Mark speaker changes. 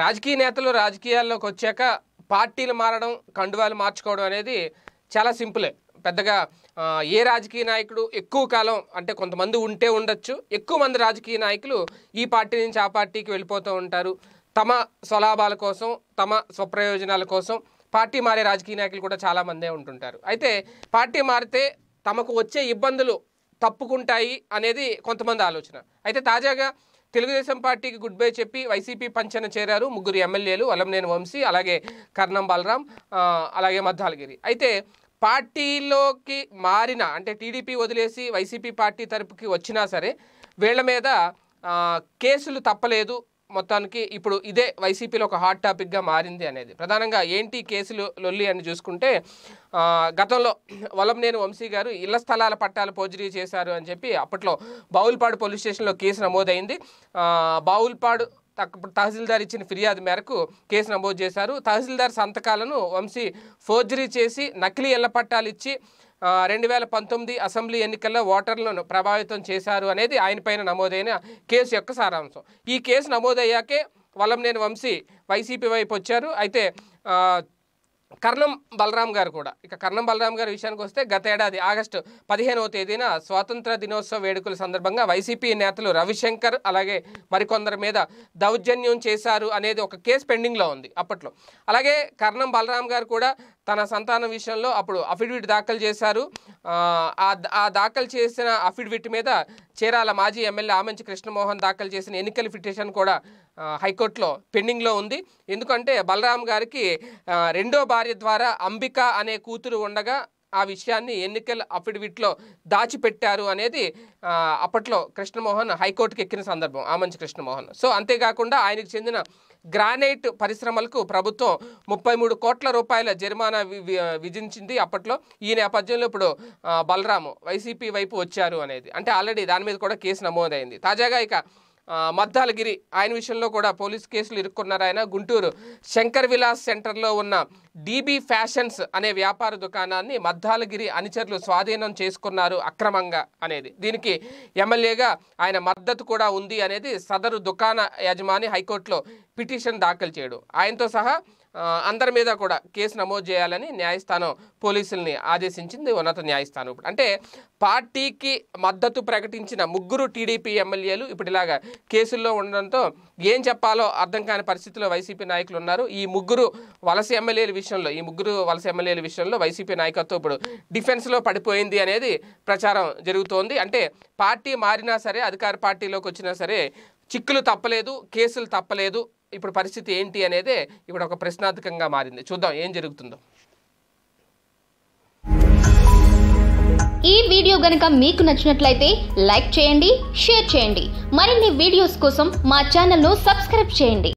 Speaker 1: రాజకీయ నేతలు రాజకీయాల్లోకి వచ్చాక పార్టీలు మారడం కండువాలు మార్చుకోవడం అనేది చాలా సింపులే పెద్దగా ఏ రాజకీయ నాయకుడు ఎక్కువ కాలం అంటే కొంతమంది ఉంటే ఉండొచ్చు ఎక్కువ మంది రాజకీయ నాయకులు ఈ పార్టీ నుంచి ఆ పార్టీకి వెళ్ళిపోతూ ఉంటారు తమ స్వలాభాల కోసం తమ స్వప్రయోజనాల కోసం పార్టీ మారే రాజకీయ నాయకులు కూడా చాలామందే ఉంటుంటారు అయితే పార్టీ మారితే తమకు వచ్చే ఇబ్బందులు తప్పుకుంటాయి అనేది కొంతమంది ఆలోచన అయితే తాజాగా తెలుగుదేశం పార్టీకి గుడ్ బై చెప్పి వైసీపీ పంచన చేరారు ముగ్గురు ఎమ్మెల్యేలు అలంనేని వంశీ అలాగే కర్ణం బలరాం అలాగే మద్దాలగిరి అయితే పార్టీలోకి మారిన అంటే టీడీపీ వదిలేసి వైసీపీ పార్టీ తరపుకి వచ్చినా సరే వీళ్ళ మీద కేసులు తప్పలేదు మొత్తానికి ఇప్పుడు ఇదే వైసీపీలో ఒక హాట్ టాపిక్గా మారింది అనేది ప్రధానంగా ఏంటి కేసులు లొల్లి అని చూసుకుంటే గతంలో వలంనేని వంశీ గారు ఇళ్ల స్థలాల పట్టాలు పోజరీ చేశారు అని చెప్పి అప్పట్లో బావుల్పాడు పోలీస్ స్టేషన్లో కేసు నమోదైంది బావుల్పాడు తహసీల్దార్ ఇచ్చిన ఫిర్యాదు మేరకు కేసు నమోదు చేశారు తహసీల్దార్ సంతకాలను వంశీ ఫోర్జరీ చేసి నకిలీ ఇళ్ల పట్టాలు ఇచ్చి రెండు వేల పంతొమ్మిది అసెంబ్లీ ఎన్నికల్లో ఓటర్లను ప్రభావితం చేశారు అనేది ఆయనపైన నమోదైన కేసు యొక్క సారాంశం ఈ కేసు నమోదయ్యాకే వల్లంనేని వంశీ వైసీపీ వైపు వచ్చారు అయితే కర్ణం బలరాం గారు కూడా ఇక కర్ణం బలరాం గారి విషయానికి వస్తే గత ఏడాది ఆగస్టు పదిహేనవ తేదీన స్వాతంత్ర దినోత్సవ వేడుకల సందర్భంగా వైసీపీ నేతలు రవిశంకర్ అలాగే మరికొందరి మీద దౌర్జన్యం చేశారు అనేది ఒక కేసు పెండింగ్లో ఉంది అప్పట్లో అలాగే కర్ణం బలరాం గారు కూడా తన సంతానం విషయంలో అప్పుడు అఫిడవిట్ దాఖలు చేశారు ఆ దాఖలు చేసిన అఫిడవిట్ మీద చీరాల మాజీ ఎమ్మెల్యే ఆమంచి కృష్ణమోహన్ దాఖలు చేసిన ఎన్నికల పిటిషన్ కూడా హైకోర్టులో పెండింగ్లో ఉంది ఎందుకంటే బలరాం గారికి రెండో భార్య ద్వారా అంబిక అనే కూతురు ఉండగా ఆ విషయాన్ని ఎన్నికల అఫిడవిట్లో దాచిపెట్టారు అనేది అప్పట్లో కృష్ణమోహన్ హైకోర్టుకి ఎక్కిన సందర్భం ఆమంచి కృష్ణమోహన్ సో అంతేకాకుండా ఆయనకు చెందిన గ్రానైట్ పరిశ్రమలకు ప్రభుత్వం ముప్పై మూడు కోట్ల రూపాయల జరిమానా విధించింది అప్పట్లో ఈ నేపథ్యంలో ఇప్పుడు బలరాము వైసీపీ వైపు వచ్చారు అనేది అంటే ఆల్రెడీ దాని మీద కూడా కేసు నమోదైంది తాజాగా ఇక మద్దాలగిరి ఆయన విషయంలో కూడా పోలీస్ కేసులు ఇరుక్కున్నారు ఆయన గుంటూరు శంకర్ విలాస్ సెంటర్లో ఉన్న డీబీ ఫ్యాషన్స్ అనే వ్యాపార దుకాణాన్ని మద్దాలగిరి అనుచరులు స్వాధీనం చేసుకున్నారు అక్రమంగా అనేది దీనికి ఎమ్మెల్యేగా ఆయన మద్దతు కూడా ఉంది అనేది సదరు దుకాణ యజమాని హైకోర్టులో పిటిషన్ దాఖలు చేయడు ఆయనతో సహా అందరి మీద కూడా కేసు నమోదు చేయాలని న్యాయస్థానం పోలీసుల్ని ఆదేశించింది ఉన్నత న్యాయస్థానం ఇప్పుడు అంటే పార్టీకి మద్దతు ప్రకటించిన ముగ్గురు టీడీపీ ఎమ్మెల్యేలు ఇప్పుడు కేసుల్లో ఉండడంతో ఏం చెప్పాలో అర్థం కాని పరిస్థితిలో వైసీపీ నాయకులు ఉన్నారు ఈ ముగ్గురు వలస ఎమ్మెల్యేల విషయంలో ఈ ముగ్గురు వలస ఎమ్మెల్యేల విషయంలో వైసీపీ నాయకత్వం ఇప్పుడు డిఫెన్స్లో పడిపోయింది అనేది ప్రచారం జరుగుతోంది అంటే పార్టీ మారినా సరే అధికార పార్టీలోకి వచ్చినా సరే చిక్కులు తప్పలేదు కేసులు తప్పలేదు ఇప్పుడు పరిస్థితి ఏంటి అనేది ఇప్పుడు ఒక ప్రశ్నార్థకంగా మారింది చూద్దాం ఏం జరుగుతుందో ఈ వీడియో గనక మీకు నచ్చినట్లయితే లైక్ చేయండి షేర్ చేయండి మరిన్ని వీడియోస్ కోసం మా ఛానల్ను సబ్స్క్రైబ్ చేయండి